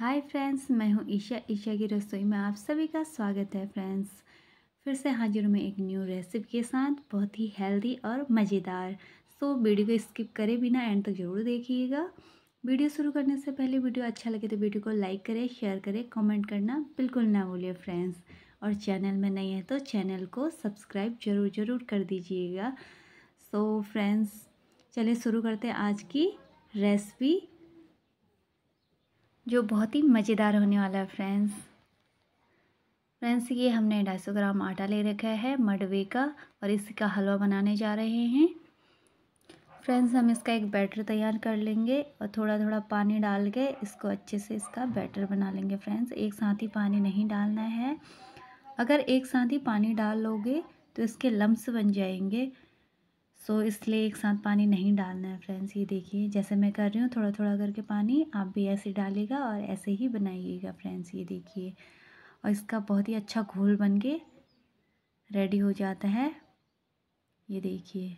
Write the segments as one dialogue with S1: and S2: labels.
S1: hi friends मैं हूं ईशा ईशा की रसोई में आप सभी का स्वागत है फ्रेंड्स फिर से हाजिर हूँ मैं एक न्यू रेसिपी के साथ बहुत ही हेल्दी और मज़ेदार सो वीडियो को स्किप करे बिना एंड तक ज़रूर देखिएगा वीडियो शुरू करने से पहले वीडियो अच्छा लगे तो वीडियो को लाइक करें शेयर करें कॉमेंट करना बिल्कुल ना भूलिए फ्रेंड्स और चैनल में नहीं है तो चैनल को सब्सक्राइब जरूर जरूर कर दीजिएगा सो फ्रेंड्स चलिए शुरू करते हैं आज की रेसिपी जो बहुत ही मज़ेदार होने वाला है फ्रेंड्स फ्रेंड्स ये हमने ढाई सौ ग्राम आटा ले रखा है मडवे का और इसका हलवा बनाने जा रहे हैं फ्रेंड्स हम इसका एक बैटर तैयार कर लेंगे और थोड़ा थोड़ा पानी डाल के इसको अच्छे से इसका बैटर बना लेंगे फ्रेंड्स एक साथ ही पानी नहीं डालना है अगर एक साथ ही पानी डाल लोगे तो इसके लम्स बन जाएंगे सो so, इसलिए एक साथ पानी नहीं डालना है फ्रेंड्स ये देखिए जैसे मैं कर रही हूँ थोड़ा थोड़ा करके पानी आप भी ऐसे डालेगा और ऐसे ही बनाइएगा फ्रेंड्स ये देखिए और इसका बहुत ही अच्छा घोल बन के रेडी हो जाता है ये देखिए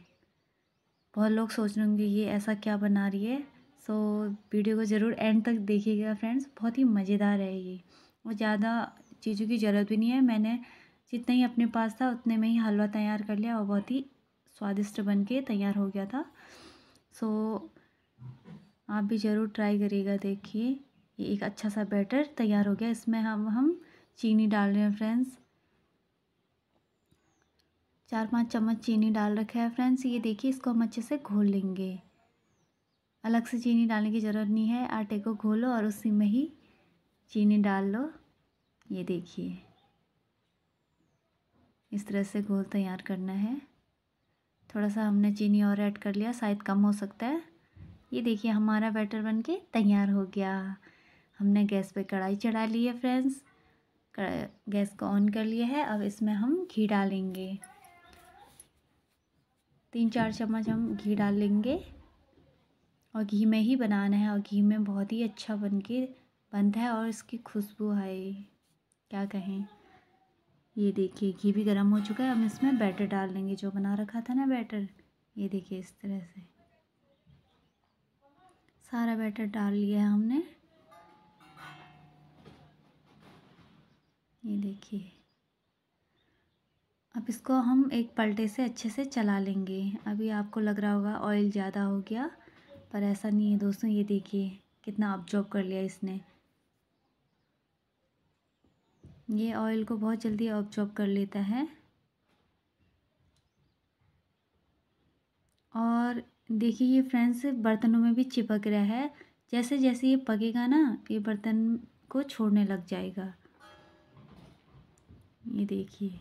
S1: बहुत लोग सोच रहे होंगे ये ऐसा क्या बना रही है सो so, वीडियो को ज़रूर एंड तक देखिएगा फ्रेंड्स बहुत ही मज़ेदार है ये और ज़्यादा चीज़ों की ज़रूरत भी नहीं है मैंने जितना ही अपने पास था उतने में ही हलवा तैयार कर लिया और बहुत ही स्वादिष्ट बन के तैयार हो गया था सो आप भी ज़रूर ट्राई करिएगा देखिए ये एक अच्छा सा बैटर तैयार हो गया इसमें हम हम चीनी डाल रहे हैं फ्रेंड्स चार पांच चम्मच चीनी डाल रखा है फ्रेंड्स ये देखिए इसको हम अच्छे से घोल लेंगे अलग से चीनी डालने की ज़रूरत नहीं है आटे को घोलो और उसी में ही चीनी डाल लो ये देखिए इस तरह से घोल तैयार करना है थोड़ा सा हमने चीनी और ऐड कर लिया शायद कम हो सकता है ये देखिए हमारा बैटर बन के तैयार हो गया हमने गैस पे कढ़ाई चढ़ा ली है फ्रेंड्स गैस को ऑन कर लिया है अब इसमें हम घी डालेंगे तीन चार चम्मच हम घी डाल लेंगे और घी में ही बनाना है और घी में बहुत ही अच्छा बन के बनता है और इसकी खुशबू है क्या कहें ये देखिए घी भी गर्म हो चुका है हम इसमें बैटर डाल लेंगे जो बना रखा था ना बैटर ये देखिए इस तरह से सारा बैटर डाल लिया हमने ये देखिए अब इसको हम एक पलटे से अच्छे से चला लेंगे अभी आपको लग रहा होगा ऑयल ज़्यादा हो गया पर ऐसा नहीं है दोस्तों ये देखिए कितना ऑब्जॉर्ब कर लिया इसने ये ऑयल को बहुत जल्दी ऑब्जॉर्ब कर लेता है और देखिए ये फ्रेंड्स बर्तनों में भी चिपक रहा है जैसे जैसे ये पकेगा ना ये बर्तन को छोड़ने लग जाएगा ये देखिए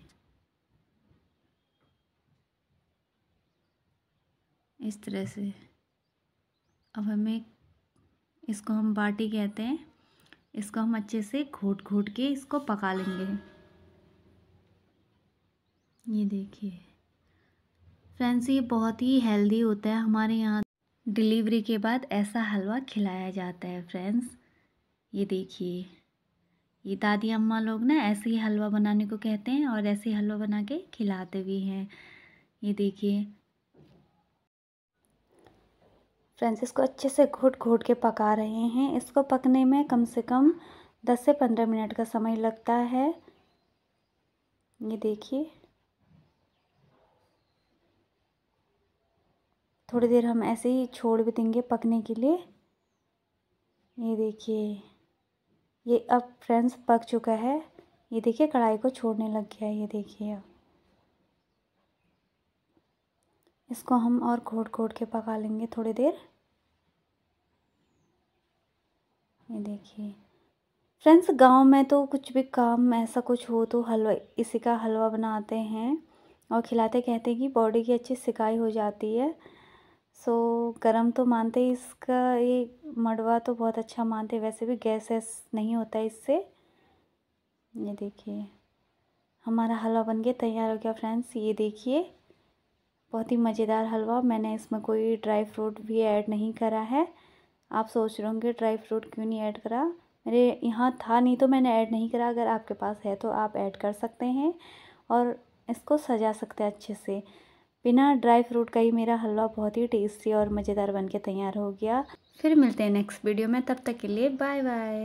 S1: इस तरह से अब हमें इसको हम बाटी कहते हैं इसको हम अच्छे से घोट घोट के इसको पका लेंगे ये देखिए फ्रेंड्स ये बहुत ही हेल्दी होता है हमारे यहाँ डिलीवरी के बाद ऐसा हलवा खिलाया जाता है फ्रेंड्स ये देखिए ये दादी अम्मा लोग ना ऐसे ही हलवा बनाने को कहते हैं और ऐसे ही हलवा बना के खिलाते भी हैं ये देखिए फ्रेंड्स इसको अच्छे से घोट घोट के पका रहे हैं इसको पकने में कम से कम दस से पंद्रह मिनट का समय लगता है ये देखिए थोड़ी देर हम ऐसे ही छोड़ भी देंगे पकने के लिए ये देखिए ये अब फ्रेंड्स पक चुका है ये देखिए कढ़ाई को छोड़ने लग गया है ये देखिए अब इसको हम और घोट घोट के पका लेंगे थोड़ी देर ये देखिए फ्रेंड्स गांव में तो कुछ भी काम ऐसा कुछ हो तो हलवा इसी का हलवा बनाते हैं और खिलाते कहते हैं कि बॉडी की अच्छी सिकाई हो जाती है सो गर्म तो मानते ही इसका ये मड़वा तो बहुत अच्छा मानते वैसे भी गैस वैस नहीं होता इससे ये देखिए हमारा हलवा बन के तैयार हो गया फ्रेंड्स ये देखिए बहुत ही मज़ेदार हलवा मैंने इसमें कोई ड्राई फ्रूट भी ऐड नहीं करा है आप सोच रहे होंगे ड्राई फ्रूट क्यों नहीं ऐड करा मेरे यहाँ था नहीं तो मैंने ऐड नहीं करा अगर आपके पास है तो आप ऐड कर सकते हैं और इसको सजा सकते हैं अच्छे से बिना ड्राई फ्रूट का ही मेरा हलवा बहुत ही टेस्टी और मज़ेदार के तैयार हो गया फिर मिलते हैं नेक्स्ट वीडियो में तब तक के लिए बाय बाय